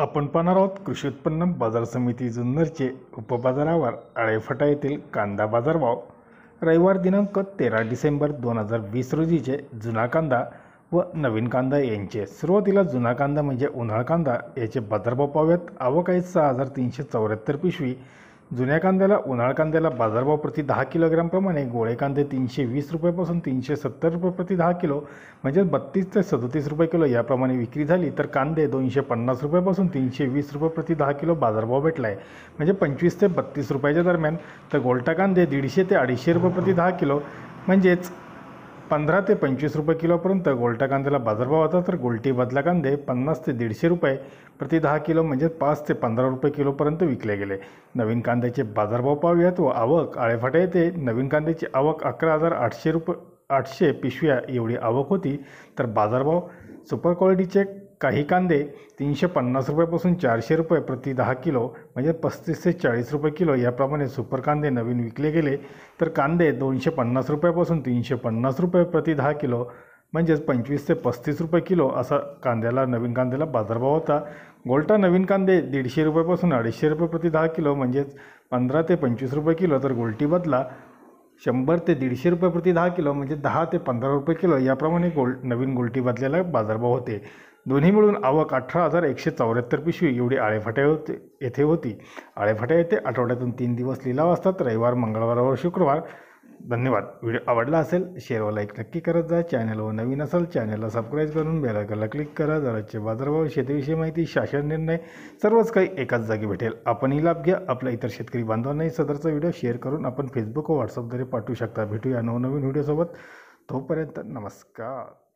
आपण पाहणार आहोत कृषी उत्पन्न बाजार समिती जुन्नरचे उपबाजारावर आळेफटा येथील कांदा बाजारभाव रविवार दिनांक तेरा डिसेंबर दोन हजार वीस रोजीचे जुना कांदा व नवीन कांदा यांचे सुरुवातीला जुना कांदा म्हणजे उन्हाळ कांदा याचे बाजारभाव पाहूयात आवक आहे सहा हजार तीनशे चौऱ्याहत्तर पिशवी जुन्या कांद्याला उन्हाळ कांद्याला बाजारभाव प्रति दहा किलोग्रॅमप्रमाणे गोळे कांदे तीनशे वीस रुपयापासून तीनशे सत्तर रुपये प्रति दहा किलो म्हणजेच बत्तीस ते सदतीस रुपये किलो याप्रमाणे विक्री झाली तर कांदे दोनशे पन्नास रुपयापासून तीनशे वीस रुपये प्रति दहा किलो बाजारभाव भेटला आहे म्हणजे पंचवीस ते बत्तीस रुपयाच्या दरम्यान तर गोलटा कांदे दीडशे ते अडीचशे रुपये प्रति दहा किलो म्हणजेच पंधरा ते पंचवीस रुपये किलोपर्यंत गोलटा कांद्याला बाजारभाव होता तर गोलटी बदला कांदे पन्नास ते दीडशे रुपये प्रति दहा किलो म्हणजे पाच ते पंधरा रुपये किलोपर्यंत विकले गेले नवीन कांद्याचे बाजारभाव पाहूयात व आवक आळेफाटा येते नवीन कांद्याची आवक अकरा हजार आठशे रुपये आठशे पिशव्या एवढी आवक होती तर बाजारभाव सुपर क्वालिटीचे काही कांदे तीनशे पन्नास रुपयापासून चारशे रुपये प्रति दहा किलो म्हणजे पस्तीस ते चाळीस रुपये किलो याप्रमाणे सुपर कांदे नवीन विकले गेले तर कांदे दोनशे पन्नास रुपयापासून तीनशे पन्नास रुपये प्रति दहा किलो म्हणजेच पंचवीस ते पस्तीस रुपये किलो असा कांद्याला नवीन कांद्याला बाजारभाव होता गोल्टा नवीन कांदे दीडशे रुपयापासून अडीचशे रुपये प्रति दहा किलो म्हणजेच पंधरा ते पंचवीस रुपये किलो तर गोल्टी बदला शंभर ते दीडशे रुपये प्रति दहा किलो म्हणजे दहा ते पंधरा रुपये किलो याप्रमाणे गोल नवीन गोल्टी बदलेला बाजारभाव होते दोन्ही मिळून आवक अठरा हजार एकशे चौऱ्याहत्तर पिशवी एवढी आळेफाट्या होते येथे होती आळेफाट्या येथे आठवड्यातून तीन दिवस लिलाव असतात रविवार मंगळवार शुक्रवार धन्यवाद व्हिडिओ आवडला असेल शेअर व लाईक नक्की करत जा चॅनलवर नवीन असेल चॅनलला सबस्क्राईब करून आयकॉनला क्लिक करा दररोजचे बाजारभाव शेतीविषयी माहिती शासन निर्णय सर्वच काही एकाच जागी भेटेल आपणही लाभ घ्या आपल्या इतर शेतकरी बांधवांनाही सदरचा व्हिडिओ शेअर करून आपण फेसबुक व व्हॉट्सअपद्वारे पाठवू शकता भेटूया नवनवीन व्हिडिओसोबत तोपर्यंत नमस्कार